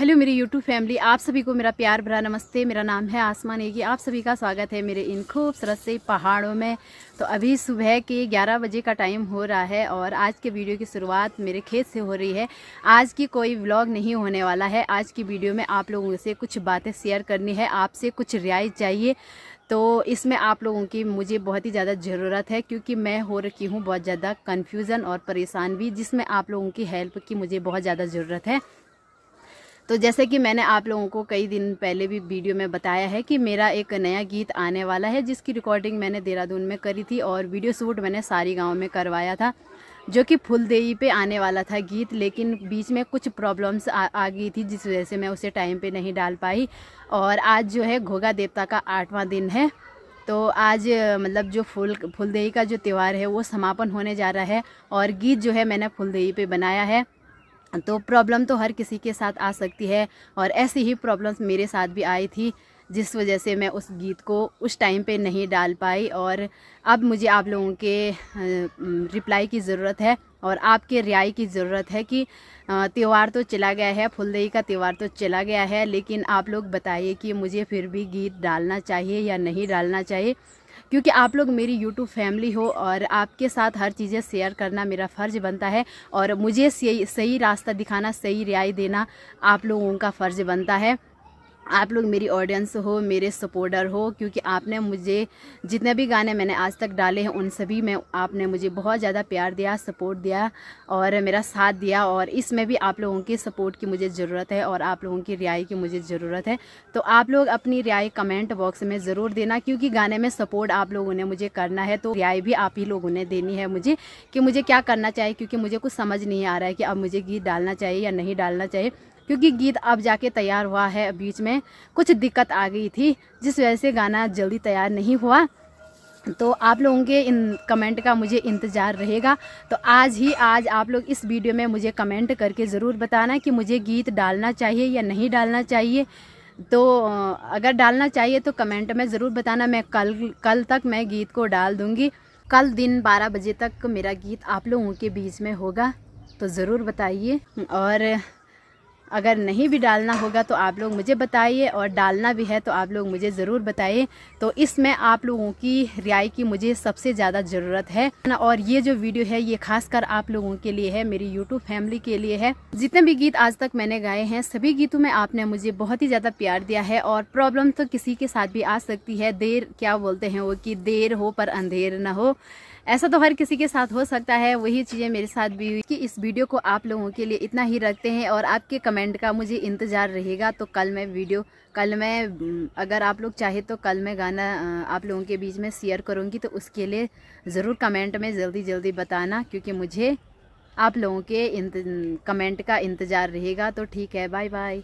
hello मेरी YouTube family आप सभी को मेरा प्यार भरा नमस्ते मेरा नाम है आसमान एगी आप सभी का स्वागत है मेरे इन खूबसूरत से पहाड़ों में तो अभी सुबह के 11 बजे का टाइम हो रहा है और आज के वीडियो की शुरुआत मेरे खेत से हो रही है आज की कोई व्लॉग नहीं होने वाला है आज की वीडियो में आप लोगों से कुछ बातें शेयर करनी है आपसे कुछ रियायत चाहिए तो इसमें आप लोगों की मुझे बहुत ही ज़्यादा ज़रूरत है क्योंकि मैं हो रखी हूँ बहुत ज़्यादा कन्फ्यूज़न और परेशान भी जिसमें आप लोगों की हेल्प की मुझे बहुत ज़्यादा ज़रूरत है तो जैसे कि मैंने आप लोगों को कई दिन पहले भी वीडियो में बताया है कि मेरा एक नया गीत आने वाला है जिसकी रिकॉर्डिंग मैंने देहरादून में करी थी और वीडियो शूट मैंने सारी गाँव में करवाया था जो कि फुलदेई पे आने वाला था गीत लेकिन बीच में कुछ प्रॉब्लम्स आ, आ गई थी जिस वजह से मैं उसे टाइम पे नहीं डाल पाई और आज जो है घोगा देवता का आठवां दिन है तो आज मतलब जो फूल फुलदेई का जो त्यौहार है वो समापन होने जा रहा है और गीत जो है मैंने फुलदेई पे बनाया है तो प्रॉब्लम तो हर किसी के साथ आ सकती है और ऐसी ही प्रॉब्लम्स मेरे साथ भी आई थी जिस वजह से मैं उस गीत को उस टाइम पे नहीं डाल पाई और अब मुझे आप लोगों के रिप्लाई की ज़रूरत है और आपके रियाई की ज़रूरत है कि त्यौहार तो चला गया है फुलदई का त्यौहार तो चला गया है लेकिन आप लोग बताइए कि मुझे फिर भी गीत डालना चाहिए या नहीं डालना चाहिए क्योंकि आप लोग मेरी यूट्यूब फैमिली हो और आपके साथ हर चीज़ें शेयर करना मेरा फ़र्ज़ बनता है और मुझे सही सही रास्ता दिखाना सही रियाई देना आप लोगों का फ़र्ज़ बनता है आप लोग मेरी ऑडियंस हो मेरे सपोर्टर हो क्योंकि आपने मुझे जितने भी गाने मैंने आज तक डाले हैं उन सभी में आपने मुझे बहुत ज़्यादा प्यार दिया सपोर्ट दिया और मेरा साथ दिया और इसमें भी आप लोगों की सपोर्ट की मुझे ज़रूरत है और आप लोगों की रियाई की मुझे ज़रूरत है तो आप लोग अपनी रियाई कमेंट बॉक्स में ज़रूर देना क्योंकि गाने में सपोर्ट आप लोगों ने मुझे करना है तो रियाई भी आप ही लोगों ने देनी है मुझे कि मुझे क्या करना चाहिए क्योंकि मुझे कुछ समझ नहीं आ रहा है कि अब मुझे गीत डालना चाहिए या नहीं डालना चाहिए क्योंकि गीत अब जाके तैयार हुआ है बीच में कुछ दिक्कत आ गई थी जिस वजह से गाना जल्दी तैयार नहीं हुआ तो आप लोगों के इन कमेंट का मुझे इंतज़ार रहेगा तो आज ही आज आप लोग इस वीडियो में मुझे कमेंट करके ज़रूर बताना कि मुझे गीत डालना चाहिए या नहीं डालना चाहिए तो अगर डालना चाहिए तो कमेंट में ज़रूर बताना मैं कल कल तक मैं गीत को डाल दूँगी कल दिन 12 बजे तक मेरा गीत आप लोगों के बीच में होगा तो ज़रूर बताइए और अगर नहीं भी डालना होगा तो आप लोग मुझे बताइए और डालना भी है तो आप लोग मुझे ज़रूर बताइए तो इसमें आप लोगों की रियाई की मुझे सबसे ज़्यादा ज़रूरत है और ये जो वीडियो है ये खासकर आप लोगों के लिए है मेरी यूट्यूब फैमिली के लिए है जितने भी गीत आज तक मैंने गाए हैं सभी गीतों में आपने मुझे बहुत ही ज़्यादा प्यार दिया है और प्रॉब्लम तो किसी के साथ भी आ सकती है देर क्या बोलते हैं वो कि देर हो पर अंधेर ना हो ऐसा तो हर किसी के साथ हो सकता है वही चीज़ें मेरे साथ भी हुई कि इस वीडियो को आप लोगों के लिए इतना ही रखते हैं और आपके कमेंट कमेंट का मुझे इंतज़ार रहेगा तो कल मैं वीडियो कल मैं अगर आप लोग चाहे तो कल मैं गाना आप लोगों के बीच में शेयर करूँगी तो उसके लिए ज़रूर कमेंट में जल्दी जल्दी बताना क्योंकि मुझे आप लोगों के कमेंट का इंतज़ार रहेगा तो ठीक है बाय बाय